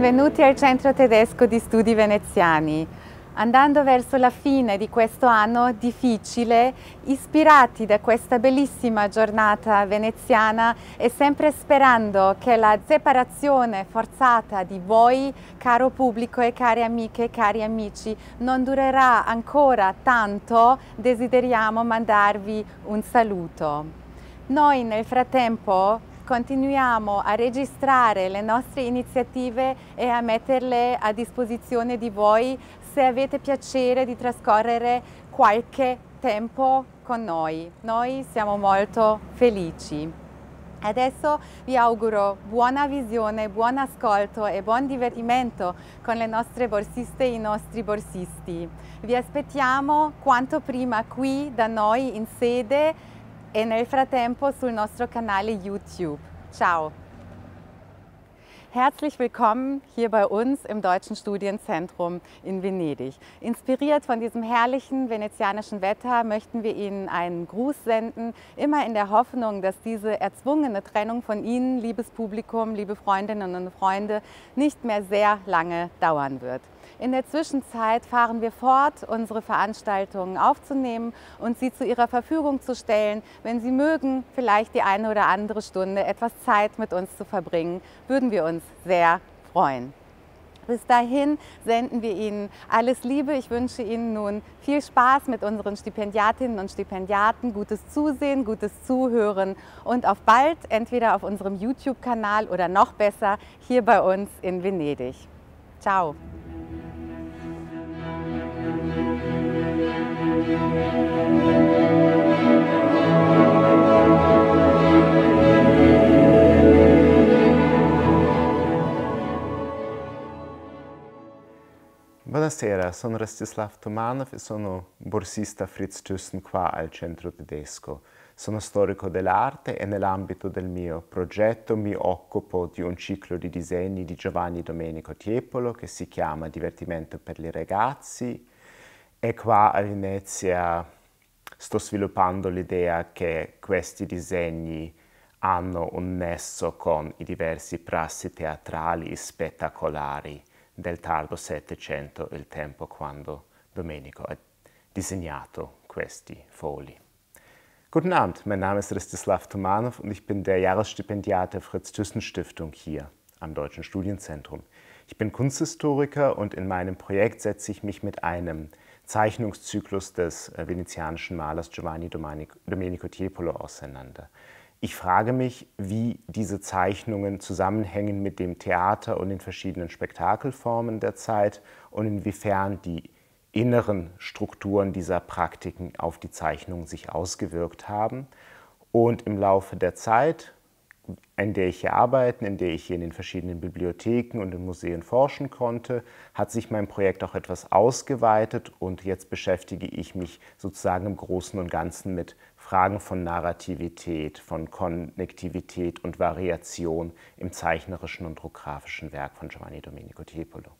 benvenuti al Centro Tedesco di Studi Veneziani. Andando verso la fine di questo anno difficile, ispirati da questa bellissima giornata veneziana e sempre sperando che la separazione forzata di voi, caro pubblico e care amiche e cari amici, non durerà ancora tanto, desideriamo mandarvi un saluto. Noi nel frattempo continuiamo a registrare le nostre iniziative e a metterle a disposizione di voi se avete piacere di trascorrere qualche tempo con noi. Noi siamo molto felici. Adesso vi auguro buona visione, buon ascolto e buon divertimento con le nostre borsiste e i nostri borsisti. Vi aspettiamo quanto prima qui da noi in sede e nel frattempo sul nostro canale YouTube. Ciao! Herzlich willkommen hier bei uns im Deutschen Studienzentrum in Venedig. Inspiriert von diesem herrlichen venezianischen Wetter möchten wir Ihnen einen Gruß senden, immer in der Hoffnung, dass diese erzwungene Trennung von Ihnen, liebes Publikum, liebe Freundinnen und Freunde, nicht mehr sehr lange dauern wird. In der Zwischenzeit fahren wir fort, unsere Veranstaltungen aufzunehmen und sie zu Ihrer Verfügung zu stellen, wenn Sie mögen, vielleicht die eine oder andere Stunde etwas Zeit mit uns zu verbringen, würden wir uns sehr freuen. Bis dahin senden wir Ihnen alles Liebe. Ich wünsche Ihnen nun viel Spaß mit unseren Stipendiatinnen und Stipendiaten, gutes Zusehen, gutes Zuhören und auf bald, entweder auf unserem YouTube-Kanal oder noch besser hier bei uns in Venedig. Ciao! Buonasera, sono Rastislav Tomanov e sono borsista Fritz Thyssen-Qua al Centro Tedesco. Sono storico dell'arte e nell'ambito del mio progetto mi occupo di un ciclo di disegni di Giovanni Domenico Tiepolo che si chiama Divertimento per i ragazzi, E qua a Venezia sto sviluppando l'idea che questi disegni hanno un nesso con i diversi prassi teatrali spettacolari del tardo Settecento, il tempo quando Domenico ha disegnato questi foli. Guten Abend, mein Name ist Ristislav Tomanov und ich bin der Jahresstipendiat der Fritz-Thyssen-Stiftung hier am Deutschen Studienzentrum. Ich bin Kunsthistoriker und in meinem Projekt setze ich mich mit einem Zeichnungszyklus des äh, venezianischen Malers Giovanni Domenico Tiepolo auseinander. Ich frage mich, wie diese Zeichnungen zusammenhängen mit dem Theater und den verschiedenen Spektakelformen der Zeit und inwiefern die inneren Strukturen dieser Praktiken auf die Zeichnungen sich ausgewirkt haben. Und im Laufe der Zeit in der ich hier arbeiten, in der ich hier in den verschiedenen Bibliotheken und in Museen forschen konnte, hat sich mein Projekt auch etwas ausgeweitet und jetzt beschäftige ich mich sozusagen im Großen und Ganzen mit Fragen von Narrativität, von Konnektivität und Variation im zeichnerischen und druckgrafischen Werk von Giovanni Domenico Tiepolo.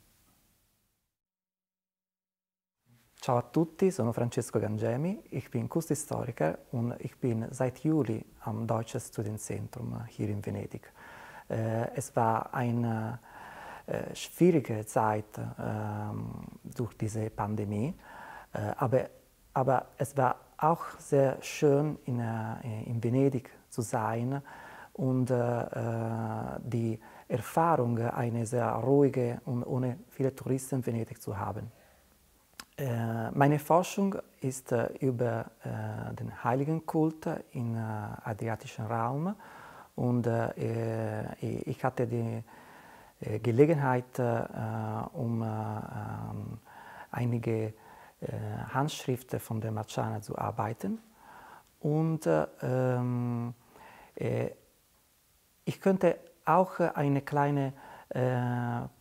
Ciao a tutti, sono Francesco Gangemi, ich bin Kunsthistoriker und ich bin seit Juli am Deutschen Studienzentrum hier in Venedig. Äh, es war eine äh, schwierige Zeit ähm, durch diese Pandemie, äh, aber, aber es war auch sehr schön in, in Venedig zu sein und die Erfahrung, eine sehr ruhige und ohne viele Touristen in Venedig zu haben. Äh, meine Forschung ist äh, über äh, den Heiligenkult im adriatischen Raum und ich hatte die Gelegenheit, um ähm, einige Handschriften von der Marciana zu arbeiten. Und ähm, ich könnte auch eine kleine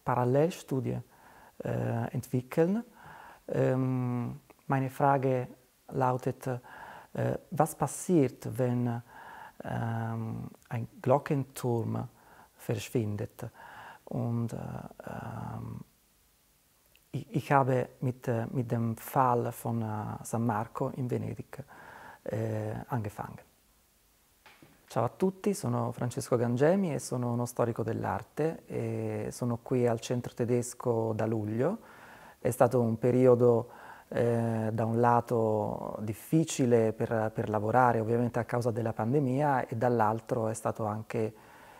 Parallelstudie entwickeln, ähm, meine Frage lautet, äh, was passiert, wenn ähm, ein Glockenturm verschwindet? Und äh, ich, ehm, ich, habe mit, äh, mit dem Fall von äh, San Marco in Venedig äh, angefangen. Ciao a tutti, sono Francesco Gangemi e sono uno storico dell'arte sono qui al centro tedesco da luglio è stato un periodo eh, da un lato difficile per, per, lavorare ovviamente a causa della pandemia e dall'altro è stato anche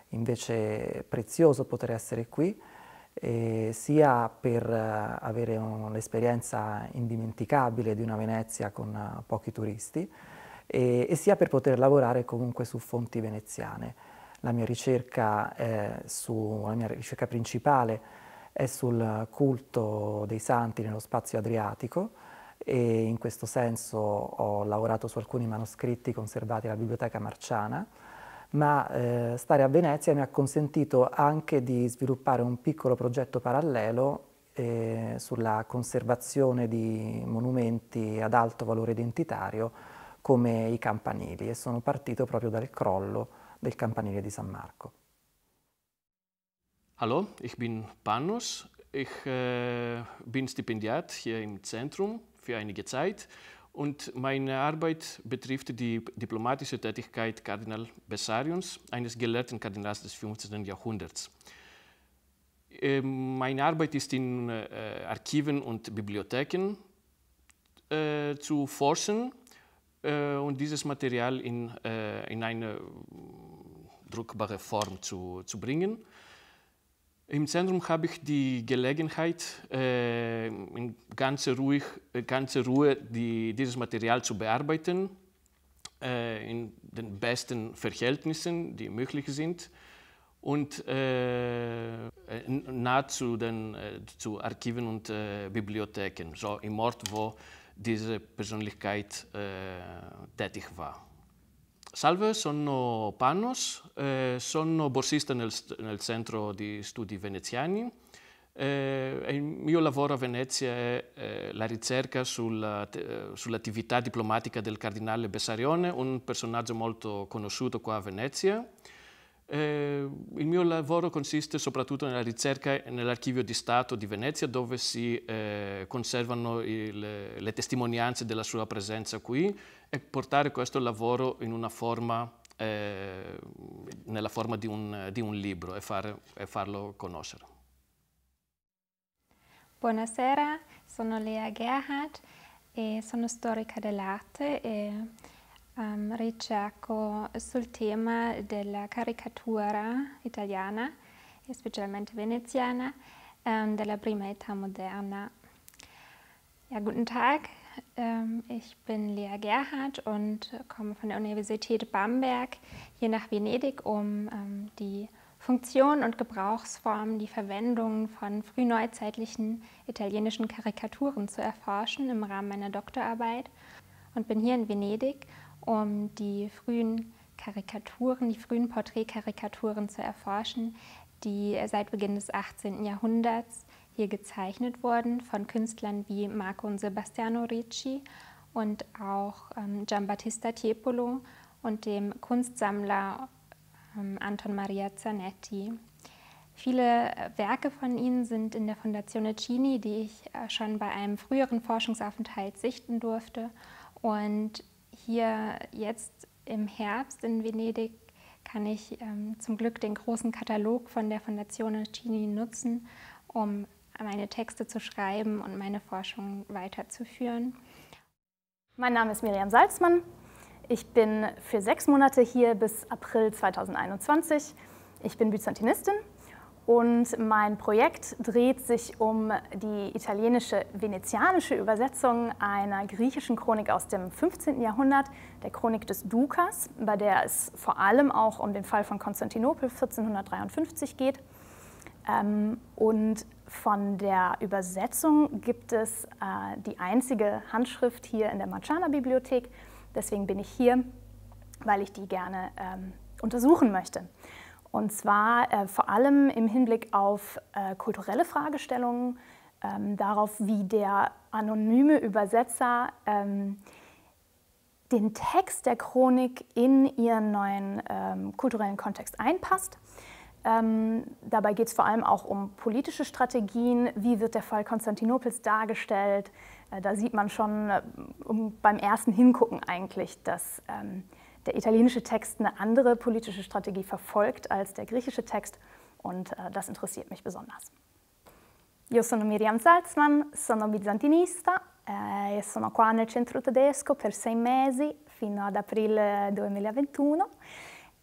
invece prezioso poter essere qui eh, sia per eh, avere un'esperienza indimenticabile di una Venezia con eh, pochi turisti e, e, sia per poter lavorare comunque su fonti veneziane. La mia ricerca, eh, su, la mia ricerca principale è sul culto dei santi nello spazio adriatico e in questo senso ho lavorato su alcuni manoscritti conservati alla Biblioteca Marciana, ma eh, stare a Venezia mi ha consentito anche di sviluppare un piccolo progetto parallelo eh, sulla conservazione di monumenti ad alto valore identitario come i campanili e sono partito proprio dal crollo del campanile di San Marco. Hallo, ich bin Panos. Ich äh, bin Stipendiat hier im Zentrum für einige Zeit und meine Arbeit betrifft die diplomatische Tätigkeit Kardinal Bessarions, eines gelehrten Kardinals des 15. Jahrhunderts. Ähm, meine Arbeit ist in äh, Archiven und Bibliotheken äh, zu forschen äh, und dieses Material in, äh, in eine druckbare Form zu, zu bringen. Im Zentrum habe ich die Gelegenheit, äh, in ganzer, Ruhe, ganzer Ruhe die, dieses Material zu bearbeiten, äh, in den besten Verhältnissen, die möglich sind und äh, nahe zu den äh, zu Archiven und Bibliotheken, so im Ort, wo diese Persönlichkeit tätig war. Salve, sono Panos, eh, sono borsista nel, nel, centro di studi veneziani. Eh, il mio lavoro a Venezia è eh, la ricerca sulla, sull'attività diplomatica del cardinale Bessarione, un personaggio molto conosciuto qua a Venezia. Eh, il mio lavoro consiste soprattutto nella ricerca nell'archivio di Stato di Venezia dove si eh, conservano il, le testimonianze della sua presenza qui e portare questo lavoro forma, eh, nella forma di un, di un libro e, far, e farlo conoscere. Buonasera, sono Lea Gerhardt e sono storica dell'arte um, ehm, ricerco sul tema della caricatura italiana, e specialmente veneziana, um, ehm, della prima età moderna. Ja, guten Tag, ehm, ich bin Lea Gerhardt und komme von der Universität Bamberg hier nach Venedig, um die Funktion und Gebrauchsformen, die Verwendung von frühneuzeitlichen italienischen Karikaturen zu erforschen im Rahmen meiner Doktorarbeit und bin hier in Venedig, um die frühen Karikaturen, die frühen Porträtkarikaturen zu erforschen, die seit Beginn des 18. Jahrhunderts hier gezeichnet wurden von Künstlern wie Marco und Sebastiano Ricci und auch ähm, Giambattista Tiepolo und dem Kunstsammler ähm, Anton Maria Zanetti. Viele Werke von ihnen sind in der Fondazione Cini, die ich äh, schon bei einem früheren Forschungsaufenthalt sichten durfte. Und hier jetzt im Herbst in Venedig kann ich ähm, zum Glück den großen Katalog von der Fondazione Cini nutzen, um meine Texte zu schreiben und meine Forschung weiterzuführen. Mein Name ist Miriam Salzmann. Ich bin für sechs Monate hier bis April 2021. Ich bin Byzantinistin und mein Projekt dreht sich um die italienische venezianische Übersetzung einer griechischen Chronik aus dem 15. Jahrhundert, der Chronik des Dukas, bei der es vor allem auch um den Fall von Konstantinopel 1453 geht. Ähm, und von der Übersetzung gibt es äh, die einzige Handschrift hier in der Marciana-Bibliothek. Deswegen bin ich hier, weil ich die gerne ähm, untersuchen möchte. Und zwar äh, vor allem im Hinblick auf äh, kulturelle Fragestellungen, ähm, darauf, wie der anonyme Übersetzer ähm, den Text der Chronik in ihren neuen ähm, kulturellen Kontext einpasst. Ähm, dabei geht es vor allem auch um politische Strategien. Wie wird der Fall Konstantinopels dargestellt? Äh, da sieht man schon äh, um, beim ersten Hingucken eigentlich, dass ähm, der italienische Text eine andere politische Strategie verfolgt als der griechische Text und äh, das interessiert mich besonders. Io sono Miriam Salzmann, sono bizantinista eh, e sono qua nel centro tedesco per sei mesi fino ad aprile 2021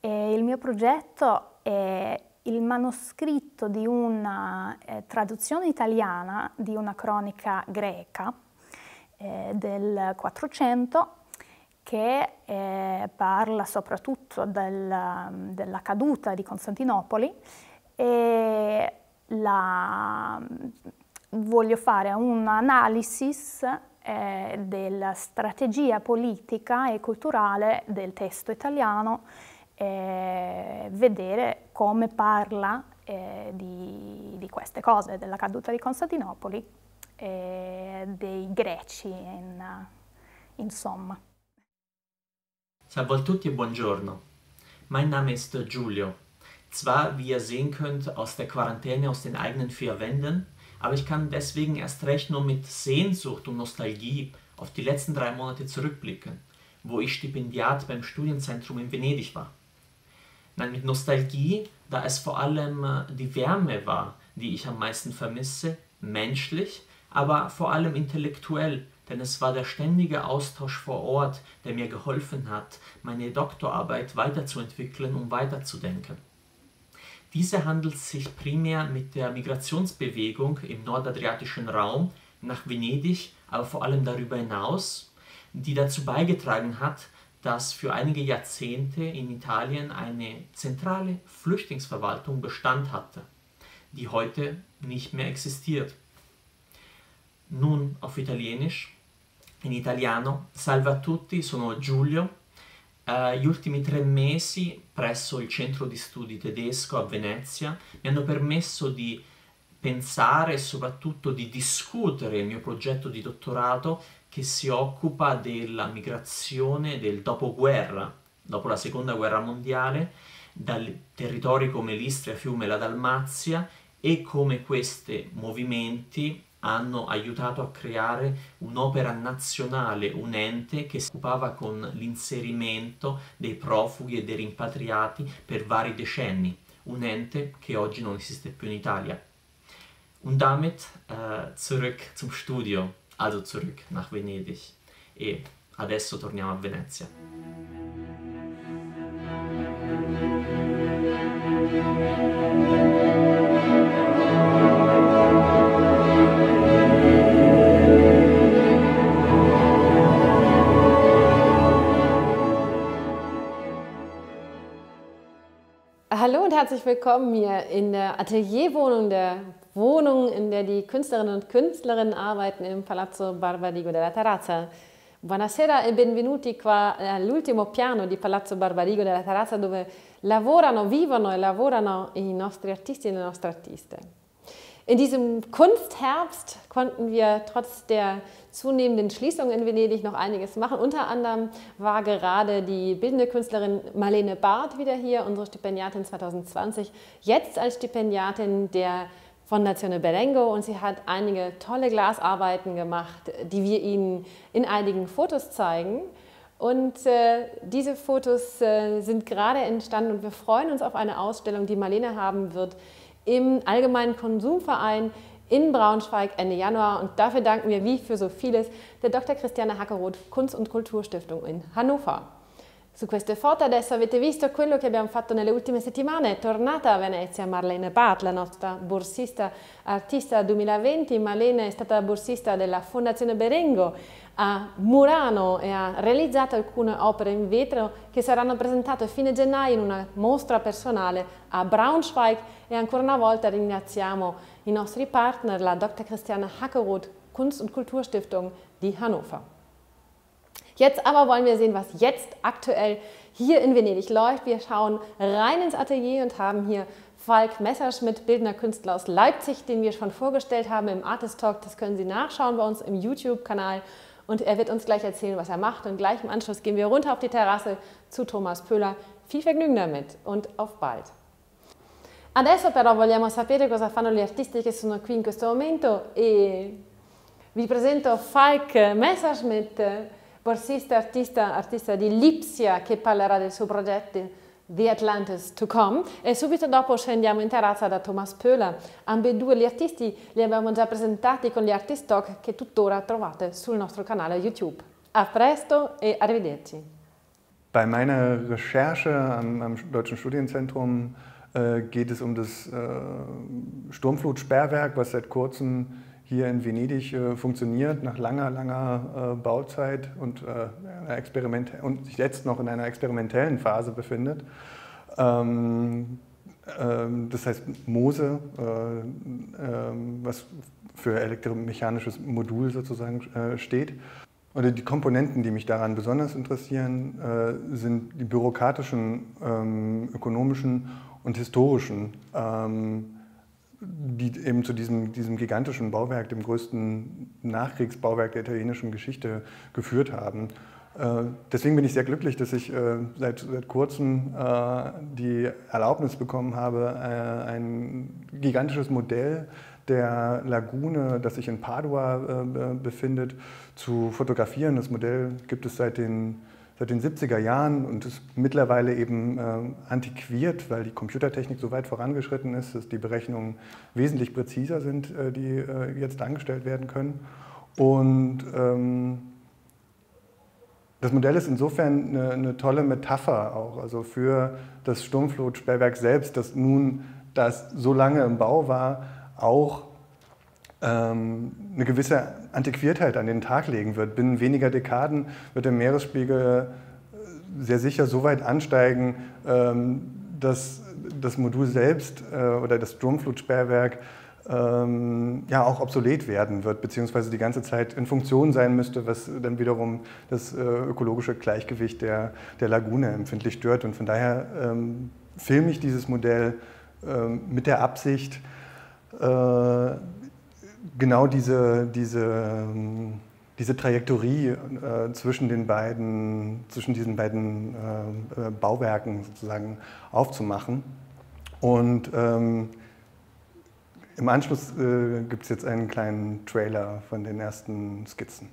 e il mio progetto è il manoscritto di una eh, traduzione italiana di una cronica greca eh, del 400 che eh, parla soprattutto del, della caduta di Costantinopoli e la, voglio fare un'analisi eh, della strategia politica e culturale del testo italiano e eh, vedere come parla eh, di, di, queste cose, della caduta di Costantinopoli e dei greci in, insomma. Salve a tutti e buongiorno. Mein Name ist äh, Giulio. Zwar, wie ihr sehen könnt, aus der Quarantäne, aus den eigenen vier Wänden, aber ich kann deswegen erst recht nur mit Sehnsucht und Nostalgie auf die letzten drei Monate zurückblicken, wo ich Stipendiat beim Studienzentrum in Venedig war. Nein, mit Nostalgie, da es vor allem äh, die Wärme war, die ich am meisten vermisse, menschlich, aber vor allem intellektuell denn es war der ständige Austausch vor Ort, der mir geholfen hat, meine Doktorarbeit weiterzuentwickeln und weiterzudenken. Diese handelt sich primär mit der Migrationsbewegung im nordadriatischen Raum nach Venedig, aber vor allem darüber hinaus, die dazu beigetragen hat, dass für einige Jahrzehnte in Italien eine zentrale Flüchtlingsverwaltung Bestand hatte, die heute nicht mehr existiert. Nun auf Italienisch in italiano. Salve a tutti, sono Giulio. Uh, gli ultimi tre mesi presso il centro di studi tedesco a Venezia mi hanno permesso di pensare e soprattutto di discutere il mio progetto di dottorato che si occupa della migrazione del dopoguerra, dopo la seconda guerra mondiale, da territori come l'Istria, Fiume e la Dalmazia e come questi movimenti hanno aiutato a creare un'opera nazionale, un ente che si occupava con l'inserimento dei profughi e dei rimpatriati per vari decenni, un ente che oggi non esiste più in Italia. Und damit uh, zurück zum Studio, also zurück nach Venedig. E adesso torniamo a Venezia. herzlich willkommen hier in der Atelierwohnung, der Wohnung, in der die Künstlerinnen und Künstlerinnen arbeiten im Palazzo Barbarigo della Terrazza. Buonasera e benvenuti qua all'ultimo piano di Palazzo Barbarigo della Terrazza dove lavorano, vivono e lavorano i nostri artisti e le nostre artiste. In diesem Kunstherbst konnten wir trotz der zunehmenden Schließung in Venedig noch einiges machen. Unter anderem war gerade die bildende Künstlerin Marlene Barth wieder hier, unsere Stipendiatin 2020, jetzt als Stipendiatin der Fondazione Berengo und sie hat einige tolle Glasarbeiten gemacht, die wir Ihnen in einigen Fotos zeigen. Und äh, diese Fotos äh, sind gerade entstanden und wir freuen uns auf eine Ausstellung, die Marlene haben wird im Allgemeinen Konsumverein in Braunschweig Ende Januar. Und dafür danken wir, wie für so vieles, der Dr. Christiane Hackeroth, Kunst- und Kulturstiftung in Hannover. Su queste foto adesso avete visto quello che abbiamo fatto nelle ultime settimane. È tornata a Venezia Marlene Pat, la nostra borsista artista 2020. Marlene è stata borsista della Fondazione Berengo a Murano e ha realizzato alcune opere in vetro che saranno presentate a fine gennaio in una mostra personale a Braunschweig e ancora una volta ringraziamo i nostri partner, la Dr. Christiane Hackeroth Kunst- und Kulturstiftung di Hannover. Jetzt aber wollen wir sehen, was jetzt aktuell hier in Venedig läuft. Wir schauen rein ins Atelier und haben hier Falk Messerschmidt, bildender Künstler aus Leipzig, den wir schon vorgestellt haben im Artist Talk. Das können Sie nachschauen bei uns im YouTube-Kanal. Und er wird uns gleich erzählen, was er macht. Und gleich im Anschluss gehen wir runter auf die Terrasse zu Thomas Pöhler. Viel Vergnügen damit und auf bald. Adesso però vogliamo sapere cosa fanno gli artisti che sono qui in questo momento e vi presento Falk Messerschmidt. borsista e artista, artista di Lipsia che parlerà del suo progetto The Atlantis to Come e subito dopo scendiamo in terrazza da Thomas Pöhler. Ambedue gli artisti li abbiamo già presentati con gli artist talk che tuttora trovate sul nostro canale YouTube. A presto e arrivederci. Bei meiner Recherche am, am Deutschen Studienzentrum äh, geht es um das äh, Sturmflutsperrwerk, was seit kurzem hier in Venedig äh, funktioniert, nach langer, langer äh, Bauzeit und, äh, und sich jetzt noch in einer experimentellen Phase befindet. Ähm, ähm, das heißt Mose, äh, ähm, was für elektromechanisches Modul sozusagen äh, steht. Oder die Komponenten, die mich daran besonders interessieren, äh, sind die bürokratischen, ähm, ökonomischen und historischen ähm, die eben zu diesem, diesem gigantischen Bauwerk, dem größten Nachkriegsbauwerk der italienischen Geschichte geführt haben. Äh, deswegen bin ich sehr glücklich, dass ich äh, seit, seit kurzem äh, die Erlaubnis bekommen habe, ein gigantisches Modell der Lagune, das sich in Padua befindet, zu fotografieren. Das Modell gibt es seit den seit den 70er Jahren und ist mittlerweile eben äh, antiquiert, weil die Computertechnik so weit vorangeschritten ist, dass die Berechnungen wesentlich präziser sind, äh, die äh, jetzt angestellt werden können. Und ähm, das Modell ist insofern eine, eine, tolle Metapher auch, also für das Sturmflotsperrwerk selbst, das nun, das so lange im Bau war, auch ähm, eine gewisse Antiquiertheit an den Tag legen wird. Binnen weniger Dekaden wird der Meeresspiegel äh, sehr sicher so weit ansteigen, ähm, dass das Modul selbst äh, oder das Stromflutsperrwerk ähm, ja auch obsolet werden wird, beziehungsweise die ganze Zeit in Funktion sein müsste, was dann wiederum das äh, ökologische Gleichgewicht der, der Lagune empfindlich stört. Und von daher filme ich dieses Modell mit der Absicht, genau diese, diese, diese Trajektorie äh, zwischen, den beiden, zwischen diesen beiden äh, äh Bauwerken sozusagen aufzumachen. Und ähm, im Anschluss äh, gibt es jetzt einen kleinen Trailer von den ersten Skizzen.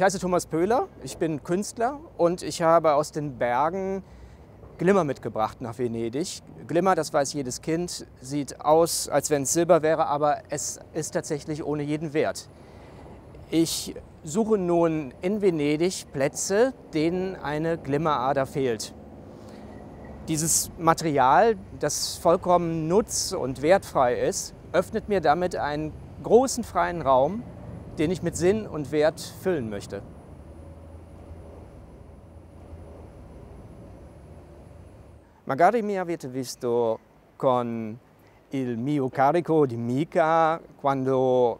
Ich heiße Thomas Pöhler, ich bin Künstler und ich habe aus den Bergen Glimmer mitgebracht nach Venedig. Glimmer, das weiß jedes Kind, sieht aus, als wenn es Silber wäre, aber es ist tatsächlich ohne jeden Wert. Ich suche nun in Venedig Plätze, denen eine Glimmerader fehlt. Dieses Material, das vollkommen nutz- und wertfrei ist, öffnet mir damit einen großen freien Raum, den ich mit Sinn und Wert füllen möchte. Magari mi avete visto con il mio carico di mica quando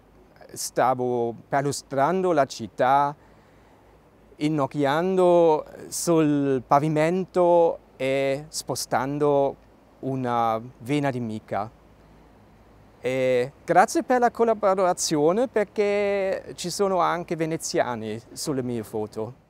stavo perlustrando la città, innocchiando sul pavimento e spostando una vena di mica. E grazie per la collaborazione perché ci sono anche veneziani sulle mie foto.